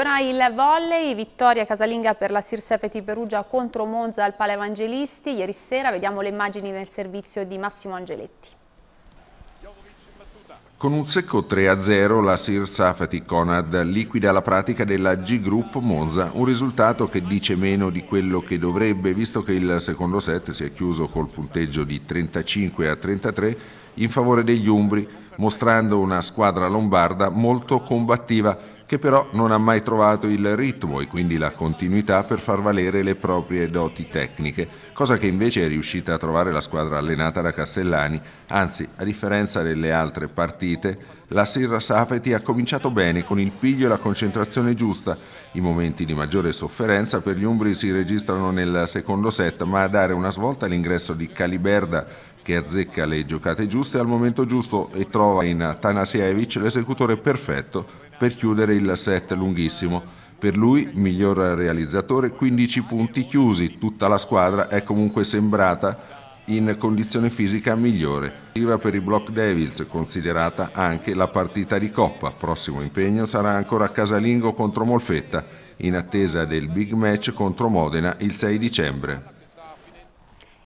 Ora il volley, vittoria casalinga per la Sirsefeti Perugia contro Monza al Pala Evangelisti. Ieri sera vediamo le immagini nel servizio di Massimo Angeletti. Con un secco 3-0 la Sir Safety Conad liquida la pratica della G Group Monza, un risultato che dice meno di quello che dovrebbe visto che il secondo set si è chiuso col punteggio di 35 a 33 in favore degli Umbri, mostrando una squadra lombarda molto combattiva che però non ha mai trovato il ritmo e quindi la continuità per far valere le proprie doti tecniche, cosa che invece è riuscita a trovare la squadra allenata da Castellani, anzi a differenza delle altre partite la Sirra Safeti ha cominciato bene con il piglio e la concentrazione giusta, i momenti di maggiore sofferenza per gli Umbri si registrano nel secondo set ma a dare una svolta all'ingresso di Caliberda che azzecca le giocate giuste al momento giusto e trova in Tanasievich l'esecutore perfetto per chiudere il set lunghissimo. Per lui, miglior realizzatore, 15 punti chiusi, tutta la squadra è comunque sembrata in condizione fisica migliore. Arriva per i Block Devils, considerata anche la partita di Coppa. Prossimo impegno sarà ancora Casalingo contro Molfetta, in attesa del big match contro Modena il 6 dicembre.